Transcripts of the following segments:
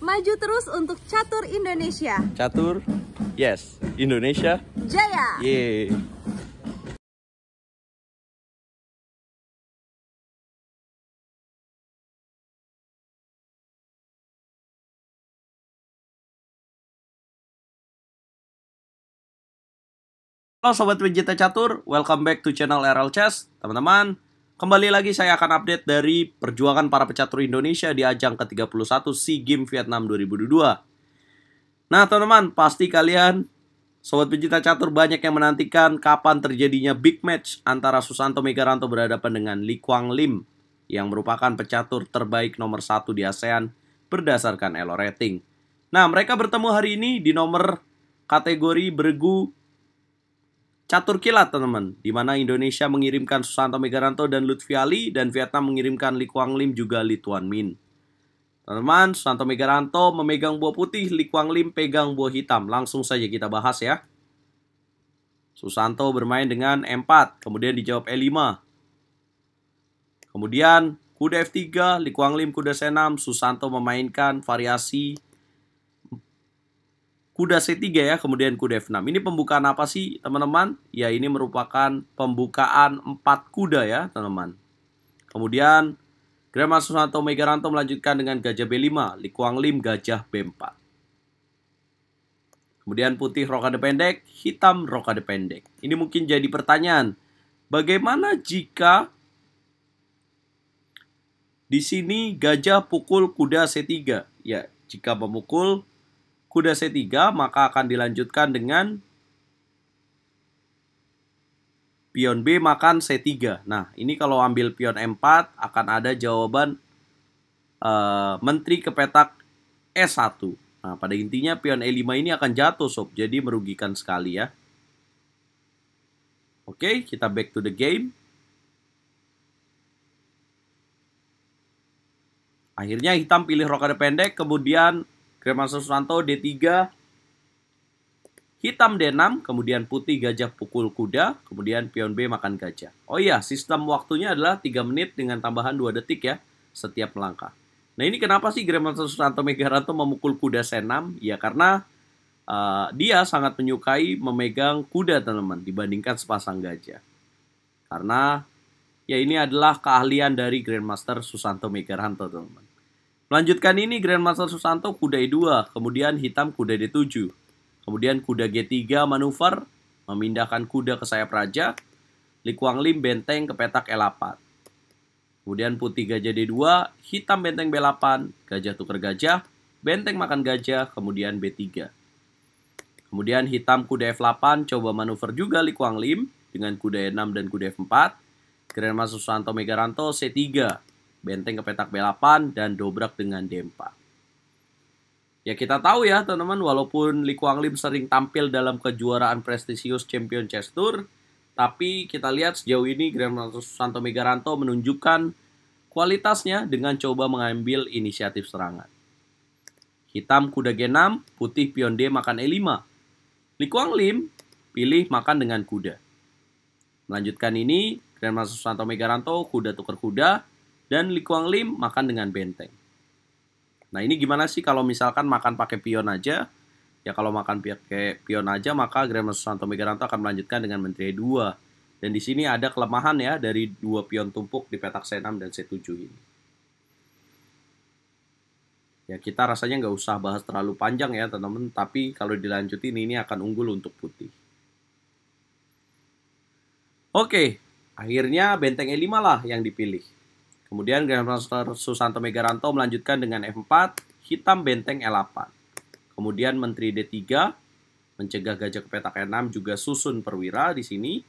Maju terus untuk catur Indonesia. Catur, yes. Indonesia, jaya. Yeay. Halo Sobat Pencinta Catur, welcome back to channel RL Chess. Teman-teman, Kembali lagi saya akan update dari perjuangan para pecatur Indonesia di ajang ke-31 SEA Games Vietnam 2022. Nah teman-teman, pasti kalian Sobat pecinta catur banyak yang menantikan kapan terjadinya big match antara Susanto Megaranto berhadapan dengan Li Kuang Lim yang merupakan pecatur terbaik nomor satu di ASEAN berdasarkan Elo Rating. Nah, mereka bertemu hari ini di nomor kategori bergu catur kilat teman-teman di mana Indonesia mengirimkan Susanto Megaranto dan Lutfi Ali dan Vietnam mengirimkan Lee Kuang Lim juga Lee Tuan Min. Teman-teman, Susanto Megaranto memegang buah putih, Lee Kuang Lim pegang buah hitam. Langsung saja kita bahas ya. Susanto bermain dengan m 4 kemudian dijawab E5. Kemudian kuda F3, Lee Kuang Lim kuda C6, Susanto memainkan variasi kuda C3 ya, kemudian kuda F6. Ini pembukaan apa sih, teman-teman? Ya, ini merupakan pembukaan 4 kuda ya, teman-teman. Kemudian, Grandma Susanto Megaranto melanjutkan dengan gajah B5, Li Kuang Lim gajah B4. Kemudian putih rokade pendek, hitam rokade pendek. Ini mungkin jadi pertanyaan, bagaimana jika di sini gajah pukul kuda C3? Ya, jika memukul kuda C3 maka akan dilanjutkan dengan pion B makan C3. Nah, ini kalau ambil pion M4 akan ada jawaban uh, menteri ke petak E1. Nah, pada intinya pion E5 ini akan jatuh sob, jadi merugikan sekali ya. Oke, kita back to the game. Akhirnya hitam pilih rokade pendek, kemudian Grandmaster Susanto D3 Hitam D6, kemudian putih gajah pukul kuda, kemudian pion B makan gajah. Oh iya, sistem waktunya adalah 3 menit dengan tambahan 2 detik ya, setiap langkah Nah ini kenapa sih Grandmaster Susanto Megaranto memukul kuda C6? Ya karena uh, dia sangat menyukai memegang kuda teman-teman dibandingkan sepasang gajah. Karena ya ini adalah keahlian dari Grandmaster Susanto Megaranto teman-teman. Melanjutkan ini Grandmaster Susanto kuda E2, kemudian hitam kuda D7. Kemudian kuda G3 manuver, memindahkan kuda ke sayap raja. Li Kuang Lim benteng ke petak E8. Kemudian putih gajah D2, hitam benteng B8, gajah tuker gajah, benteng makan gajah, kemudian B3. Kemudian hitam kuda F8 coba manuver juga Li Kuang Lim dengan kuda E6 dan kuda F4. Grandmaster Susanto Megaranto C3 Benteng ke petak B8 dan dobrak dengan D4. Ya kita tahu ya teman-teman walaupun Li Kuang Lim sering tampil dalam kejuaraan prestisius Champion Chess Tour tapi kita lihat sejauh ini Grand Master Santo Megaranto menunjukkan kualitasnya dengan coba mengambil inisiatif serangan. Hitam kuda G6, putih pion D makan E5. Li Kuang Lim pilih makan dengan kuda. Melanjutkan ini, Grand Master Santo Megaranto kuda tukar kuda, dan Li Kuang Lim makan dengan benteng. Nah ini gimana sih kalau misalkan makan pakai pion aja? Ya kalau makan pakai pion aja maka Grandmaster Santo Megaranto akan melanjutkan dengan Menteri e 2. Dan di sini ada kelemahan ya dari dua pion tumpuk di petak C6 dan C7 ini. Ya kita rasanya nggak usah bahas terlalu panjang ya teman-teman, tapi kalau dilanjutin ini akan unggul untuk putih. Oke, akhirnya benteng E5 lah yang dipilih. Kemudian Grandmaster Susanto Megaranto melanjutkan dengan F4, hitam benteng L8. Kemudian Menteri D3 mencegah gajah ke petak E6 juga susun perwira di sini.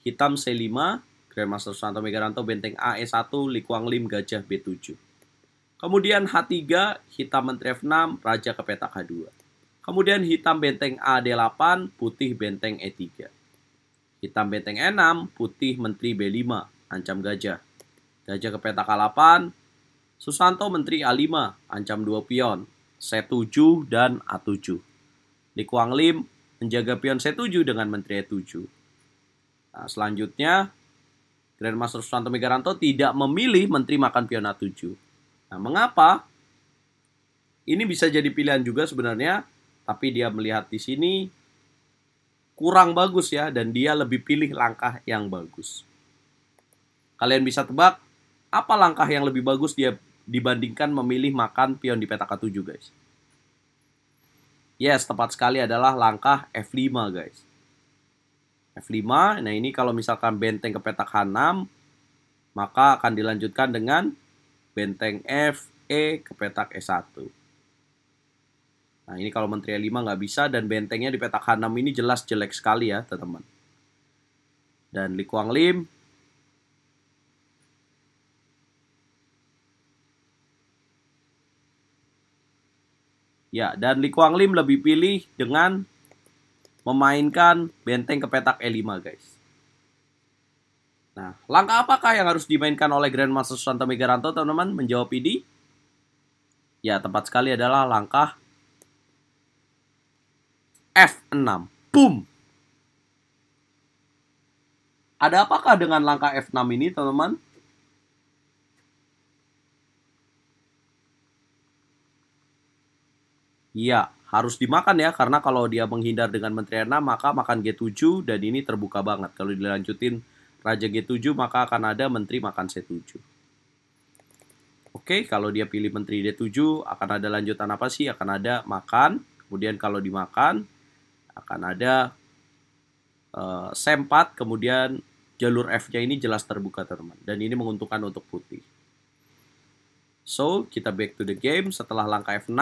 Hitam C5, Grandmaster Susanto Megaranto benteng A E1, Likuang Lim gajah B7. Kemudian H3, hitam Menteri F6, raja ke petak H2. Kemudian hitam benteng A 8 putih benteng E3. Hitam benteng E6, putih Menteri B5, ancam gajah. Gajah ke petak K8, Susanto Menteri A5, ancam dua pion, C7 dan A7. Li Kuang Lim menjaga pion C7 dengan Menteri E7. Nah, selanjutnya, Grandmaster Susanto Megaranto tidak memilih Menteri makan pion A7. Nah, mengapa? Ini bisa jadi pilihan juga sebenarnya, tapi dia melihat di sini kurang bagus ya, dan dia lebih pilih langkah yang bagus. Kalian bisa tebak apa langkah yang lebih bagus dia dibandingkan memilih makan pion di petak K7 guys? Yes, tepat sekali adalah langkah F5 guys. F5, nah ini kalau misalkan benteng ke petak H6, maka akan dilanjutkan dengan benteng F, E ke petak E1. Nah ini kalau menteri E5 nggak bisa dan bentengnya di petak H6 ini jelas jelek sekali ya teman-teman. Dan Li Kuang Lim Ya, dan Lee Kuang Lim lebih pilih dengan memainkan benteng ke petak E5, guys. Nah, langkah apakah yang harus dimainkan oleh Grandmaster Santo Megaranto, teman-teman? Menjawab ini? Ya, tepat sekali adalah langkah F6. Boom! Ada apakah dengan langkah F6 ini, teman-teman? Iya, harus dimakan ya karena kalau dia menghindar dengan Menteri Erna maka makan G7 dan ini terbuka banget. Kalau dilanjutin Raja G7 maka akan ada Menteri makan C7. Oke, kalau dia pilih Menteri D7 akan ada lanjutan apa sih? Akan ada makan, kemudian kalau dimakan akan ada uh, sempat, kemudian jalur F-nya ini jelas terbuka teman. Dan ini menguntungkan untuk putih. So, kita back to the game. Setelah langkah F6,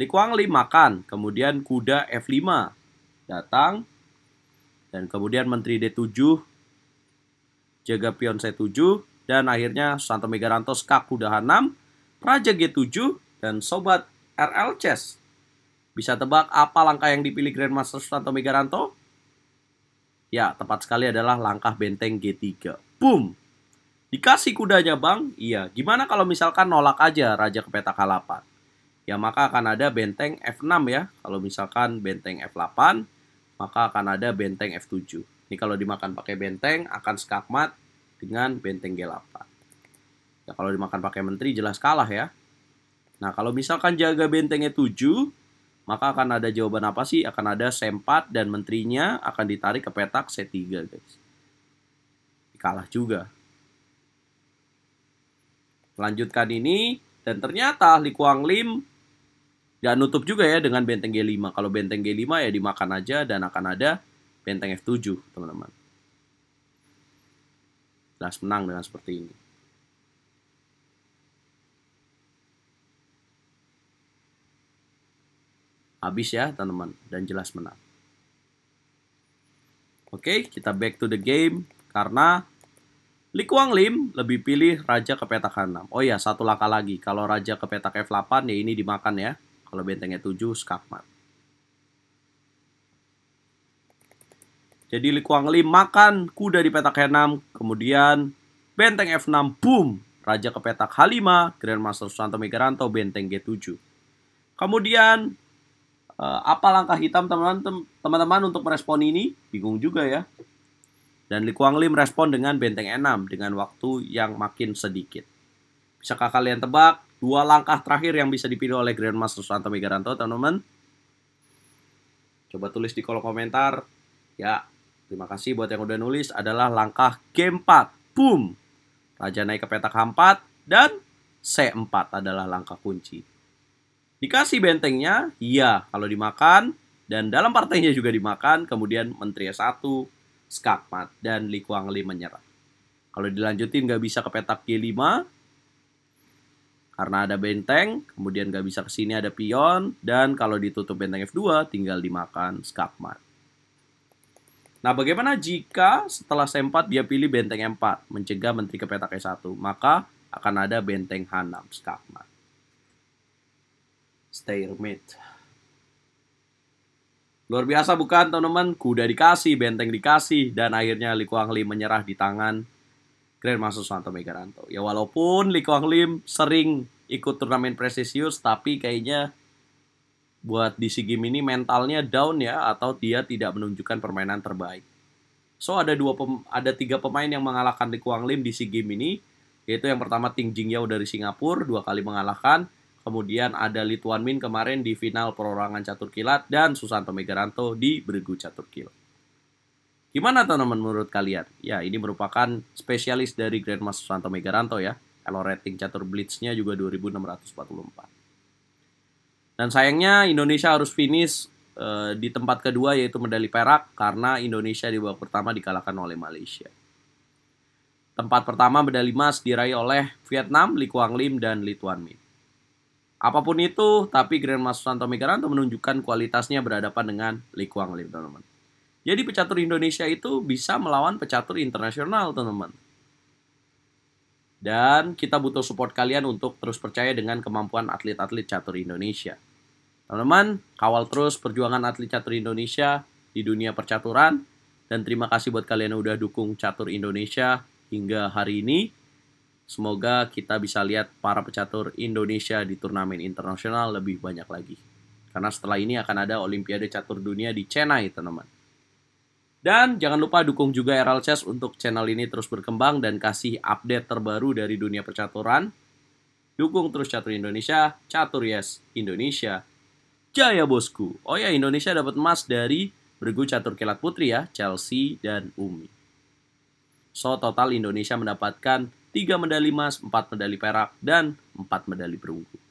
Li Kuang Li makan, kemudian kuda F5 datang, dan kemudian menteri D7 jaga pion C7, dan akhirnya Santo Megaranto skak kuda H6, Raja G7, dan sobat RL Chess. Bisa tebak apa langkah yang dipilih Grandmaster Santo Megaranto? Ya, tepat sekali adalah langkah benteng G3. Boom! Dikasih kudanya, Bang? Iya. Gimana kalau misalkan nolak aja Raja ke petak H8? ya maka akan ada benteng F6 ya. Kalau misalkan benteng F8, maka akan ada benteng F7. Ini kalau dimakan pakai benteng akan skakmat dengan benteng G8. Ya kalau dimakan pakai menteri jelas kalah ya. Nah, kalau misalkan jaga bentengnya 7, maka akan ada jawaban apa sih? Akan ada C4 dan menterinya akan ditarik ke petak C3, guys. Kalah juga. Lanjutkan ini, dan ternyata Li Kuang Lim dan nutup juga ya dengan benteng G5. Kalau benteng G5 ya dimakan aja dan akan ada benteng F7, teman-teman. Jelas menang dengan seperti ini. Habis ya, teman-teman. Dan jelas menang. Oke, kita back to the game. Karena Li Kuang Lim lebih pilih Raja ke petak 6 Oh ya, satu langkah lagi. Kalau Raja ke petak F8, ya ini dimakan ya. Kalau bentengnya 7, skakmat. Jadi Li Kuangli makan kuda di petak H6, kemudian benteng F6, boom! Raja ke petak H5, Grandmaster Susanto Megaranto, benteng G7. Kemudian, eh, apa langkah hitam teman-teman untuk merespon ini? Bingung juga ya. Dan Li Kuangli merespon dengan benteng E6 dengan waktu yang makin sedikit. Bisakah kalian tebak dua langkah terakhir yang bisa dipilih oleh Grandmaster Santo Megaranto, teman-teman. Coba tulis di kolom komentar. Ya, terima kasih buat yang udah nulis adalah langkah G4. Boom! Raja naik ke petak H4 dan C4 adalah langkah kunci. Dikasih bentengnya, iya kalau dimakan, dan dalam partainya juga dimakan, kemudian Menteri S1, skakmat, dan Li Kuangli menyerah. Kalau dilanjutin nggak bisa ke petak G5, karena ada benteng, kemudian gak bisa kesini ada pion, dan kalau ditutup benteng F2 tinggal dimakan skakmat. Nah, bagaimana jika setelah C4 dia pilih benteng M4, mencegah menteri ke petak E1, maka akan ada benteng H6, skakmat. Stay Stairmate. Luar biasa bukan teman-teman, kuda dikasih, benteng dikasih, dan akhirnya Li Kuangli menyerah di tangan Grandmaster Suwanto Megaranto. Ya walaupun Lee Kuang Lim sering ikut turnamen prestisius tapi kayaknya buat di SEA Games ini mentalnya down ya atau dia tidak menunjukkan permainan terbaik. So ada dua pem, ada tiga pemain yang mengalahkan Lee Kuang Lim di SEA Games ini yaitu yang pertama Ting Jing Yao dari Singapura dua kali mengalahkan, kemudian ada Lituan Min kemarin di final perorangan catur kilat dan Susanto Megaranto di bergu catur kilat. Gimana teman-teman menurut kalian? Ya, ini merupakan spesialis dari Grandmaster Santo Megaranto ya. Kalau rating catur blitznya juga 2644. Dan sayangnya Indonesia harus finish uh, di tempat kedua yaitu medali perak karena Indonesia di babak pertama dikalahkan oleh Malaysia. Tempat pertama medali emas diraih oleh Vietnam, Lee Kuang Lim, dan Lee Tuan Min. Apapun itu, tapi Grandmaster Santo Megaranto menunjukkan kualitasnya berhadapan dengan Lee Kuang Lim, teman-teman. Jadi pecatur Indonesia itu bisa melawan pecatur internasional, teman-teman. Dan kita butuh support kalian untuk terus percaya dengan kemampuan atlet-atlet catur Indonesia. Teman-teman, kawal terus perjuangan atlet catur Indonesia di dunia percaturan. Dan terima kasih buat kalian yang udah dukung catur Indonesia hingga hari ini. Semoga kita bisa lihat para pecatur Indonesia di turnamen internasional lebih banyak lagi. Karena setelah ini akan ada Olimpiade Catur Dunia di Chennai, teman-teman. Dan jangan lupa dukung juga RL Chess untuk channel ini terus berkembang dan kasih update terbaru dari dunia percaturan. Dukung terus Catur Indonesia, Catur Yes Indonesia. Jaya bosku. Oh ya, Indonesia dapat emas dari bergu catur kilat putri ya, Chelsea dan Umi. So, total Indonesia mendapatkan 3 medali emas, 4 medali perak, dan 4 medali perunggu.